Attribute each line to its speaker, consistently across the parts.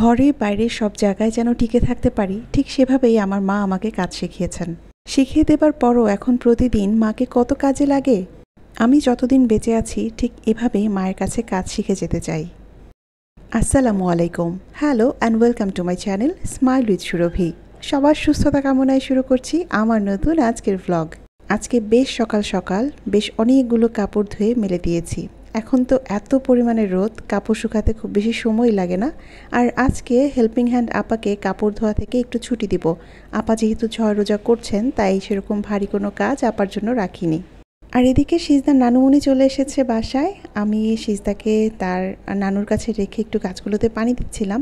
Speaker 1: ঘরে বাইরে সব জায়গায় যেন টিকে থাকতে পারি ঠিক সেভাবেই আমার মা আমাকে কাজ শিখিয়েছেন শিখিয়ে দেবার পরও এখন প্রতিদিন মাকে কত কাজে লাগে আমি যতদিন বেঁচে আছি ঠিক এভাবেই মায়ের কাছে কাজ শিখে যেতে চাই আসসালামু আলাইকুম hello and welcome to my channel smile with Surabhi সবার সুস্থতা কামনায় শুরু করছি আমার নতুন আজকের ভ্লগ আজকে বেশ সকাল সকাল বেশ অনেকগুলো কাপড় ধুয়ে মেলে দিয়েছি এখন তো এত পরিমাণে রোদ কাপড় শুকাতে খুব বেশি সময় লাগে না আর আজকে হেল্পিং হ্যান্ড আপাকে কাপড় ধোয়া থেকে একটু ছুটি দিব আপা যেহেতু ছয় রোজা করছেন তাই সেরকম ভারী কোনো কাজ আপার জন্য রাখিনি আর এদিকে সিজদার নানুমণি চলে এসেছে বাসায় আমি সিজদাকে তার নানুর কাছে রেখে একটু গাছগুলোতে পানি দিচ্ছিলাম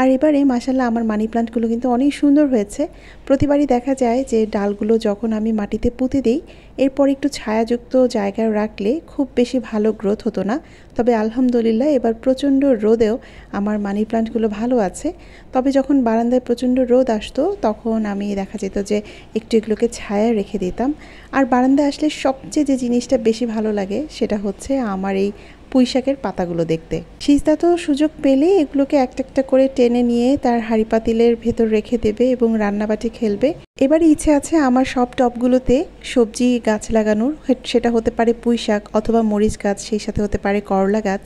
Speaker 1: আর এবারে মাসাল্লা আমার মানি প্লান্টগুলো কিন্তু অনেক সুন্দর হয়েছে প্রতিবারই দেখা যায় যে ডালগুলো যখন আমি মাটিতে পুঁতে দিই এরপর একটু ছায়াযুক্ত জায়গায় রাখলে খুব বেশি ভালো গ্রোথ হতো না তবে আলহামদুলিল্লাহ এবার প্রচণ্ড রোদেও আমার মানি প্লান্টগুলো ভালো আছে তবে যখন বারান্দায় প্রচণ্ড রোদ আসতো তখন আমি দেখা যেত যে একটু এগুলোকে ছায়া রেখে দিতাম আর বারান্দায় আসলে সবচেয়ে যে জিনিসটা বেশি ভালো লাগে সেটা হচ্ছে আমার এই পুঁইশাকের পাতাগুলো দেখতে সিজদা তো সুযোগ পেলে এগুলোকে একটা একটা করে টেনে নিয়ে তার হাঁড়ি পাতিলের ভেতর রেখে দেবে এবং রান্নাবাটি খেলবে এবার ইচ্ছে আছে আমার সব টপগুলোতে সবজি গাছ লাগানোর সেটা হতে পারে পুঁইশাক অথবা মরিচ গাছ সেই সাথে হতে পারে করলা গাছ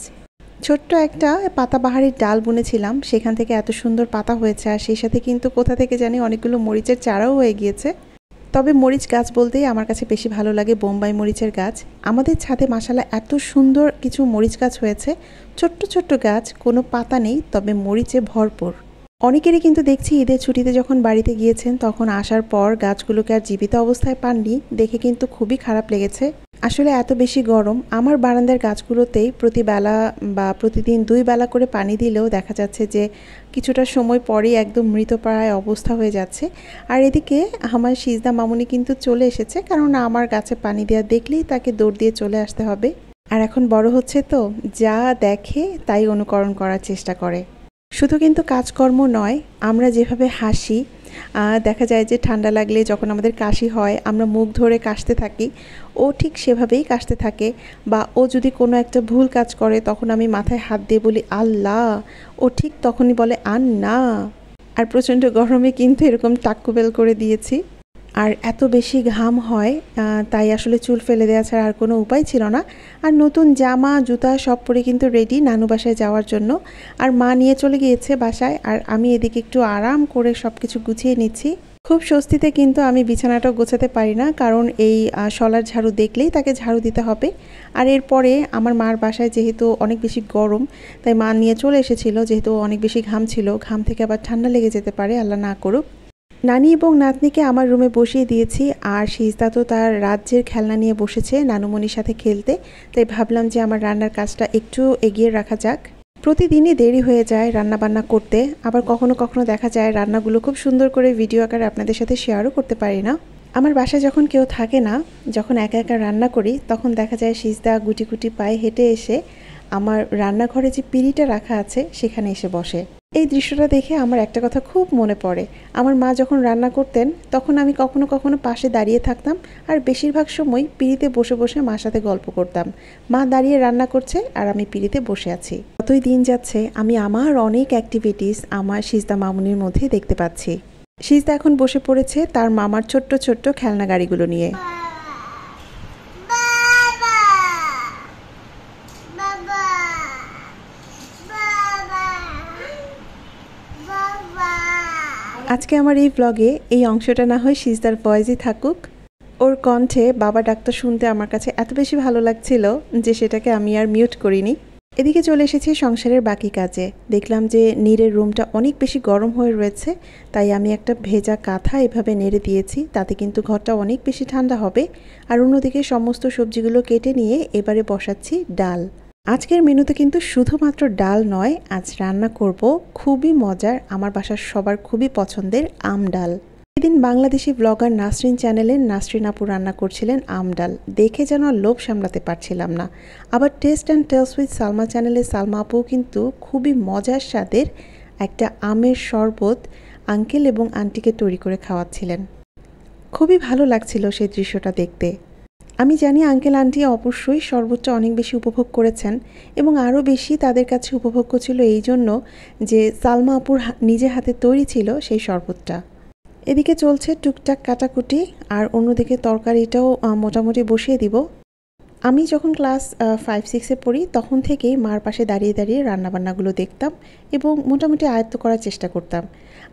Speaker 1: ছোট্ট একটা পাতাবাহারের ডাল বুনেছিলাম সেখান থেকে এত সুন্দর পাতা হয়েছে আর সেই সাথে কিন্তু কোথা থেকে জানি অনেকগুলো মরিচের চারাও হয়ে গিয়েছে তবে মরিচ গাছ বলতেই আমার কাছে বেশি ভালো লাগে বোম্বাই মরিচের গাছ আমাদের ছাদে মাসালা এত সুন্দর কিছু মরিচ গাছ হয়েছে ছোট্ট ছোট্ট গাছ কোনো পাতা নেই তবে মরিচে ভরপুর অনেকেরই কিন্তু দেখছি ঈদের ছুটিতে যখন বাড়িতে গিয়েছেন তখন আসার পর গাছগুলোকে আর জীবিত অবস্থায় পাননি দেখে কিন্তু খুবই খারাপ লেগেছে আসলে এত বেশি গরম আমার বারান্দার গাছগুলোতেই প্রতিবেলা বা প্রতিদিন দুই বেলা করে পানি দিলেও দেখা যাচ্ছে যে কিছুটা সময় পরেই একদম মৃতপ্রায় অবস্থা হয়ে যাচ্ছে আর এদিকে আমার সিজদা মামুনি কিন্তু চলে এসেছে কারণ আমার গাছে পানি দেওয়া দেখলেই তাকে দৌড় দিয়ে চলে আসতে হবে আর এখন বড় হচ্ছে তো যা দেখে তাই অনুকরণ করার চেষ্টা করে শুধু কিন্তু কাজকর্ম নয় আমরা যেভাবে হাসি দেখা যায় যে ঠান্ডা লাগলে যখন আমাদের কাশি হয় আমরা মুখ ধরে কাশতে থাকি ও ঠিক সেভাবেই কাশতে থাকে বা ও যদি কোনো একটা ভুল কাজ করে তখন আমি মাথায় হাত দিয়ে বলি আল্লাহ ও ঠিক তখনই বলে আন না আর প্রচণ্ড গরমে কিন্তু এরকম টাক্কুবেল করে দিয়েছি আর এত বেশি ঘাম হয় তাই আসলে চুল ফেলে দেওয়া ছাড়া আর কোনো উপায় ছিল না আর নতুন জামা জুতা সব পরে কিন্তু রেডি নানু বাসায় যাওয়ার জন্য আর মা নিয়ে চলে গিয়েছে বাসায় আর আমি এদিকে একটু আরাম করে সব কিছু গুছিয়ে নিচ্ছি খুব স্বস্তিতে কিন্তু আমি বিছানাটাও গোছাতে পারি না কারণ এই সলার ঝাড়ু দেখলেই তাকে ঝাড়ু দিতে হবে আর এরপরে আমার মার বাসায় যেহেতু অনেক বেশি গরম তাই মা নিয়ে চলে এসেছিল যেহেতু অনেক বেশি ঘাম ছিল ঘাম থেকে আবার ঠান্ডা লেগে যেতে পারে আল্লাহ না করুক নানি এবং নাতনিকে আমার রুমে বসিয়ে দিয়েছি আর সিজদা তো তার রাজ্যের খেলনা নিয়ে বসেছে নানুমণির সাথে খেলতে তাই ভাবলাম যে আমার রান্নার কাজটা একটু এগিয়ে রাখা যাক প্রতিদিনই দেরি হয়ে যায় রান্না বান্না করতে আবার কখনো কখনো দেখা যায় রান্নাগুলো খুব সুন্দর করে ভিডিও আকারে আপনাদের সাথে শেয়ারও করতে পারি না আমার বাসায় যখন কেউ থাকে না যখন একা একা রান্না করি তখন দেখা যায় সিজদা গুটি গুটি পায়ে হেঁটে এসে আমার রান্নাঘরে যে পিড়িটা রাখা আছে সেখানে এসে বসে এই দৃশ্যটা দেখে আমার একটা কথা খুব মনে পড়ে আমার মা যখন রান্না করতেন তখন আমি কখনো কখনো পাশে দাঁড়িয়ে থাকতাম আর বেশিরভাগ সময় পিড়িতে বসে বসে মার সাথে গল্প করতাম মা দাঁড়িয়ে রান্না করছে আর আমি পিড়িতে বসে আছি যতই দিন যাচ্ছে আমি আমার অনেক অ্যাক্টিভিটিস আমার সিজদা মামুনির মধ্যে দেখতে পাচ্ছি সিজদা এখন বসে পড়েছে তার মামার ছোট্ট ছোট্ট খেলনা গাড়িগুলো নিয়ে আজকে আমার এই ব্লগে এই অংশটা না হয় সিজদার ভয়েসই থাকুক ওর কণ্ঠে বাবা ডাক্তার শুনতে আমার কাছে এত বেশি ভালো লাগছিল যে সেটাকে আমি আর মিউট করিনি এদিকে চলে এসেছি সংসারের বাকি কাজে দেখলাম যে নীরের রুমটা অনেক বেশি গরম হয়ে রয়েছে তাই আমি একটা ভেজা কাঁথা এভাবে নেড়ে দিয়েছি তাতে কিন্তু ঘরটা অনেক বেশি ঠান্ডা হবে আর অন্যদিকে সমস্ত সবজিগুলো কেটে নিয়ে এবারে বসাচ্ছি ডাল আজকের মেনুতে কিন্তু শুধুমাত্র ডাল নয় আজ রান্না করব খুবই মজার আমার বাসার সবার খুবই পছন্দের আম ডাল এদিন বাংলাদেশি ব্লগার নাসরিন চ্যানেলে নাসরিন আপু রান্না করছিলেন আম ডাল দেখে যেন লোভ সামলাতে পারছিলাম না আবার test and test with Salma চ্যানেলে সালমা আপু কিন্তু খুবই মজার স্বাদের একটা আমের শরবত আঙ্কেল এবং আন্টিকে তৈরি করে খাওয়াচ্ছিলেন খুবই ভালো লাগছিল সেই দৃশ্যটা দেখতে আমি জানি আঙ্কেল আন্টি অবশ্যই সর্বোচ্চ অনেক বেশি উপভোগ করেছেন এবং আরও বেশি তাদের কাছে উপভোগ্য ছিল এই জন্য যে সালমা আপুর নিজে হাতে তৈরি ছিল সেই শরবতটা এদিকে চলছে টুকটাক কাটাকুটি আর অন্যদিকে তরকারিটাও মোটামুটি বসিয়ে দিব আমি যখন ক্লাস ফাইভ সিক্সে পড়ি তখন থেকে মার পাশে দাঁড়িয়ে দাঁড়িয়ে রান্নাবান্নাগুলো দেখতাম এবং মোটামুটি আয়ত্ত করার চেষ্টা করতাম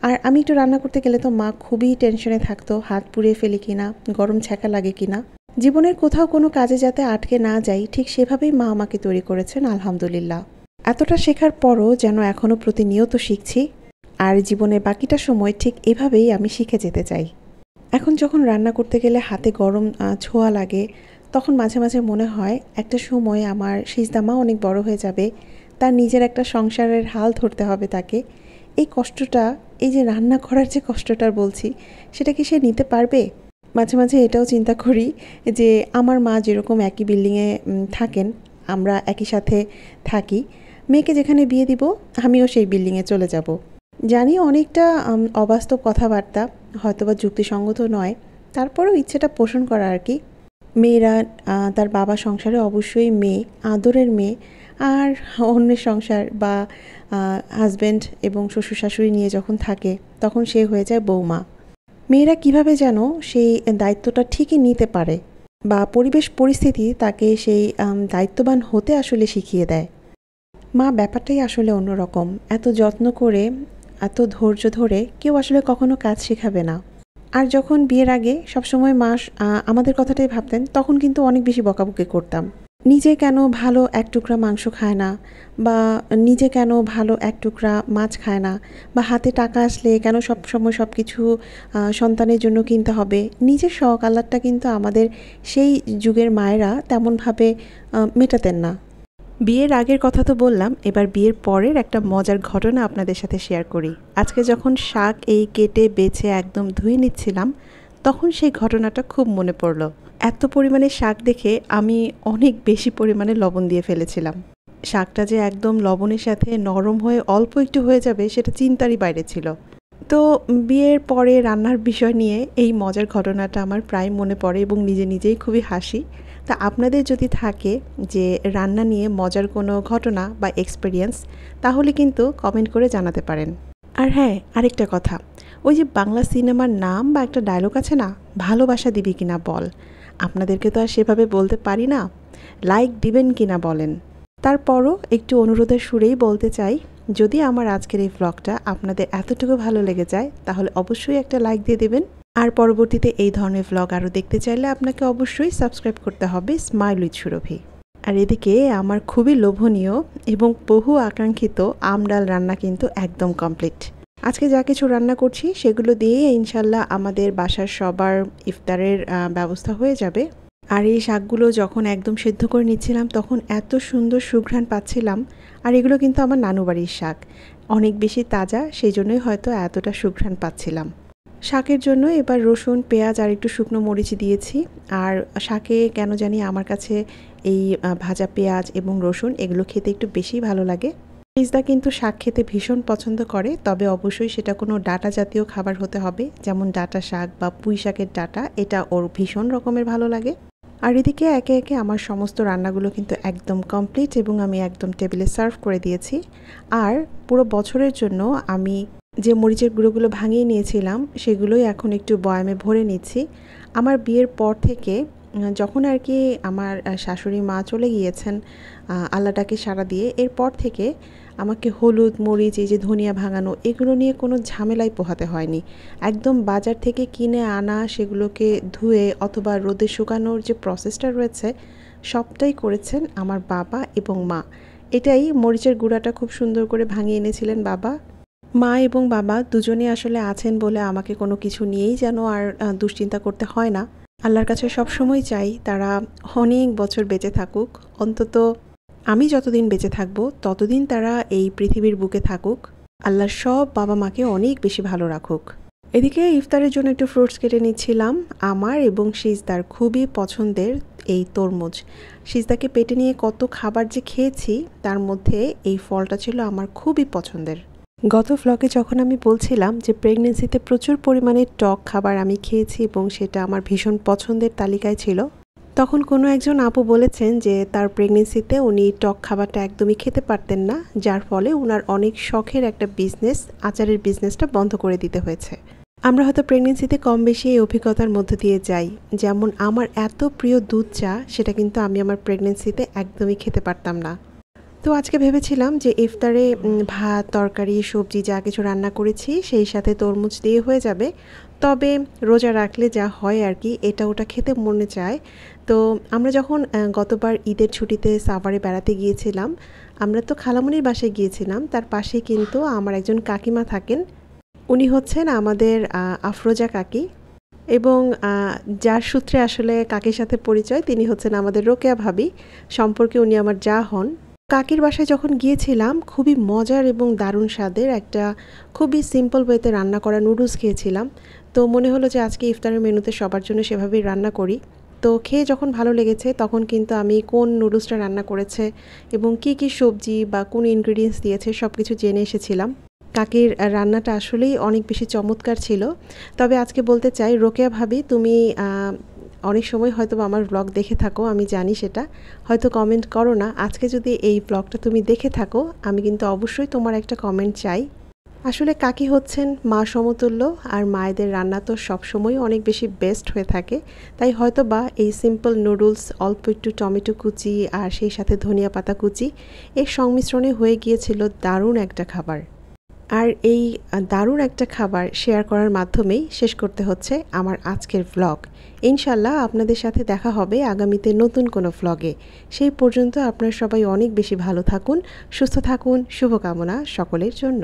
Speaker 1: আর আমি একটু রান্না করতে গেলে তো মা খুবই টেনশনে থাকতো হাত পুড়িয়ে ফেলি কিনা গরম ছ্যাঁকা লাগে কিনা জীবনের কোথাও কোনো কাজে যাতে আটকে না যাই ঠিক সেভাবেই মা আমাকে তৈরি করেছেন আলহামদুলিল্লাহ এতটা শেখার পরও যেন এখনও প্রতিনিয়ত শিখছি আর জীবনের বাকিটা সময় ঠিক এভাবেই আমি শিখে যেতে চাই এখন যখন রান্না করতে গেলে হাতে গরম ছোঁয়া লাগে তখন মাঝে মাঝে মনে হয় একটা সময় আমার সিজদামা অনেক বড় হয়ে যাবে তার নিজের একটা সংসারের হাল ধরতে হবে তাকে এই কষ্টটা এই যে রান্না করার যে কষ্টটার বলছি সেটা কি সে নিতে পারবে মাঝে মাঝে এটাও চিন্তা করি যে আমার মা যেরকম একই বিল্ডিংয়ে থাকেন আমরা একই সাথে থাকি মেয়েকে যেখানে বিয়ে দিব আমিও সেই বিল্ডিংয়ে চলে যাব জানি অনেকটা অবাস্তব কথাবার্তা হয়তোবা যুক্তিসঙ্গত নয় তারপরেও ইচ্ছেটা পোষণ করা আর কি মেয়েরা তার বাবা সংসারে অবশ্যই মেয়ে আদরের মেয়ে আর অন্যের সংসার বা হাজব্যান্ড এবং শ্বশুর শাশুড়ি নিয়ে যখন থাকে তখন সে হয়ে যায় বৌমা মেয়েরা কিভাবে যেন সেই দায়িত্বটা ঠিকই নিতে পারে বা পরিবেশ পরিস্থিতি তাকে সেই দায়িত্ববান হতে আসলে শিখিয়ে দেয় মা ব্যাপারটাই আসলে অন্যরকম এত যত্ন করে এত ধৈর্য ধরে কেউ আসলে কখনো কাজ শেখাবে না আর যখন বিয়ের আগে সবসময় মা আমাদের কথাটাই ভাবতেন তখন কিন্তু অনেক বেশি বকাবকি করতাম নিজে কেন ভালো এক টুকরা মাংস খায় না বা নিজে কেন ভালো এক টুকরা মাছ খায় না বা হাতে টাকা আসলে কেন সব সময় সব কিছু সন্তানের জন্য কিনতে হবে নিজের শখ আল্লাহটা কিন্তু আমাদের সেই যুগের মায়েরা তেমনভাবে মেটাতেন না বিয়ের আগের কথা তো বললাম এবার বিয়ের পরের একটা মজার ঘটনা আপনাদের সাথে শেয়ার করি আজকে যখন শাক এই কেটে বেছে একদম ধুয়ে নিচ্ছিলাম তখন সেই ঘটনাটা খুব মনে পড়লো এত পরিমাণে শাক দেখে আমি অনেক বেশি পরিমাণে লবণ দিয়ে ফেলেছিলাম শাকটা যে একদম লবণের সাথে নরম হয়ে অল্প একটু হয়ে যাবে সেটা চিন্তারই বাইরে ছিল তো বিয়ের পরে রান্নার বিষয় নিয়ে এই মজার ঘটনাটা আমার প্রায় মনে পড়ে এবং নিজে নিজেই খুবই হাসি তা আপনাদের যদি থাকে যে রান্না নিয়ে মজার কোনো ঘটনা বা এক্সপিরিয়েন্স তাহলে কিন্তু কমেন্ট করে জানাতে পারেন আর হ্যাঁ আরেকটা কথা ওই যে বাংলা সিনেমার নাম বা একটা ডায়লগ আছে না ভালোবাসা দিবি কিনা বল আপনাদেরকে তো আর সেভাবে বলতে পারি না লাইক দিবেন কি না বলেন তারপরও একটু অনুরোধের সুরেই বলতে চাই যদি আমার আজকের এই ভ্লগটা আপনাদের এতটুকু ভালো লেগে যায় তাহলে অবশ্যই একটা লাইক দিয়ে দেবেন আর পরবর্তীতে এই ধরনের ভ্লগ আরও দেখতে চাইলে আপনাকে অবশ্যই সাবস্ক্রাইব করতে হবে স্মাইল উইথ সুরভি আর এদিকে আমার খুবই লোভনীয় এবং বহু আকাঙ্ক্ষিত আমডাল রান্না কিন্তু একদম কমপ্লিট আজকে যা কিছু রান্না করছি সেগুলো দিয়েই ইনশাল্লাহ আমাদের বাসার সবার ইফতারের ব্যবস্থা হয়ে যাবে আর এই শাকগুলো যখন একদম সেদ্ধ করে নিচ্ছিলাম তখন এত সুন্দর সুঘ্রাণ পাচ্ছিলাম আর এগুলো কিন্তু আমার নানুবাড়ির শাক অনেক বেশি তাজা সেই জন্যই হয়তো এতটা সুঘ্রাণ পাচ্ছিলাম শাকের জন্য এবার রসুন পেঁয়াজ আর একটু শুকনো মরিচ দিয়েছি আর শাকে কেন জানি আমার কাছে এই ভাজা পেঁয়াজ এবং রসুন এগুলো খেতে একটু বেশি ভালো লাগে পিজা কিন্তু শাক খেতে ভীষণ পছন্দ করে তবে অবশ্যই সেটা কোনো ডাটা জাতীয় খাবার হতে হবে যেমন ডাটা শাক বা পুঁই শাকের ডাটা এটা ওর ভীষণ রকমের ভালো লাগে আর এদিকে একে একে আমার সমস্ত রান্নাগুলো কিন্তু একদম কমপ্লিট এবং আমি একদম টেবিলে সার্ভ করে দিয়েছি আর পুরো বছরের জন্য আমি যে মরিচের গুঁড়োগুলো ভাঙিয়ে নিয়েছিলাম সেগুলোই এখন একটু বয়ামে ভরে নিচ্ছি আমার বিয়ের পর থেকে যখন আর কি আমার শাশুড়ি মা চলে গিয়েছেন আল্লাটাকে সাড়া দিয়ে এরপর থেকে আমাকে হলুদ মরিচ এই যে ধনিয়া ভাঙানো এগুলো নিয়ে কোনো ঝামেলায় পোহাতে হয়নি একদম বাজার থেকে কিনে আনা সেগুলোকে ধুয়ে অথবা রোদে শুকানোর যে প্রসেসটা রয়েছে সবটাই করেছেন আমার বাবা এবং মা এটাই মরিচের গুঁড়াটা খুব সুন্দর করে ভাঙিয়ে এনেছিলেন বাবা মা এবং বাবা দুজনে আসলে আছেন বলে আমাকে কোনো কিছু নিয়েই যেন আর দুশ্চিন্তা করতে হয় না আল্লাহর কাছে সবসময় চাই তারা অনেক বছর বেঁচে থাকুক অন্তত আমি যতদিন বেঁচে থাকবো ততদিন তারা এই পৃথিবীর বুকে থাকুক আল্লাহ সব বাবা মাকে অনেক বেশি ভালো রাখুক এদিকে ইফতারের জন্য একটু ফ্রুটস কেটে নিচ্ছিলাম আমার এবং সিজদার খুবই পছন্দের এই তরমুজ সিজদাকে পেটে নিয়ে কত খাবার যে খেয়েছি তার মধ্যে এই ফলটা ছিল আমার খুবই পছন্দের গত ফ্লকে যখন আমি বলছিলাম যে প্রেগনেন্সিতে প্রচুর পরিমাণে টক খাবার আমি খেয়েছি এবং সেটা আমার ভীষণ পছন্দের তালিকায় ছিল তখন কোনো একজন আপু বলেছেন যে তার প্রেগনেন্সিতে উনি টক খাবারটা একদমই খেতে পারতেন না যার ফলে ওনার অনেক শখের একটা বিজনেস আচারের বিজনেসটা বন্ধ করে দিতে হয়েছে আমরা হয়তো প্রেগনেন্সিতে কম বেশি এই অভিজ্ঞতার মধ্য দিয়ে যাই যেমন আমার এত প্রিয় দুধ চা সেটা কিন্তু আমি আমার প্রেগনেন্সিতে একদমই খেতে পারতাম না তো আজকে ভেবেছিলাম যে ইফতারে ভাত তরকারি সবজি যা কিছু রান্না করেছি সেই সাথে তরমুজ দিয়ে হয়ে যাবে তবে রোজা রাখলে যা হয় আর কি এটা ওটা খেতে মনে চায় তো আমরা যখন গতবার ঈদের ছুটিতে সাভারে বেড়াতে গিয়েছিলাম আমরা তো খালামুনির বাসায় গিয়েছিলাম তার পাশে কিন্তু আমার একজন কাকিমা থাকেন উনি হচ্ছেন আমাদের আফরোজা কাকি এবং যার সূত্রে আসলে কাকির সাথে পরিচয় তিনি হচ্ছেন আমাদের রোকেয়া ভাবি সম্পর্কে উনি আমার যা হন কাকির বাসায় যখন গিয়েছিলাম খুবই মজার এবং দারুণ স্বাদের একটা খুবই সিম্পল ওয়েতে রান্না করা নুডলস খেয়েছিলাম তো মনে হলো যে আজকে ইফতারের মেনুতে সবার জন্য সেভাবেই রান্না করি তো খেয়ে যখন ভালো লেগেছে তখন কিন্তু আমি কোন নুডলসটা রান্না করেছে এবং কি কি সবজি বা কোন ইনগ্রিডিয়েন্টস দিয়েছে সব কিছু জেনে এসেছিলাম কাকির রান্নাটা আসলেই অনেক বেশি চমৎকার ছিল তবে আজকে বলতে চাই রোকেয়া ভাবি তুমি অনেক সময় হয়তো আমার ব্লগ দেখে থাকো আমি জানি সেটা হয়তো কমেন্ট করো না আজকে যদি এই ব্লগটা তুমি দেখে থাকো আমি কিন্তু অবশ্যই তোমার একটা কমেন্ট চাই আসলে কাকি হচ্ছেন মা সমতুল্য আর মায়েদের রান্না তো সবসময় অনেক বেশি বেস্ট হয়ে থাকে তাই হয়তো বা এই সিম্পল নুডলস অল্প একটু টমেটো কুচি আর সেই সাথে ধনিয়া পাতা কুচি এর সংমিশ্রণে হয়ে গিয়েছিল দারুণ একটা খাবার আর এই দারুণ একটা খাবার শেয়ার করার মাধ্যমেই শেষ করতে হচ্ছে আমার আজকের ভ্লগ ইনশাল্লাহ আপনাদের সাথে দেখা হবে আগামীতে নতুন কোনো ভ্লগে সেই পর্যন্ত আপনারা সবাই অনেক বেশি ভালো থাকুন সুস্থ থাকুন শুভকামনা সকলের জন্য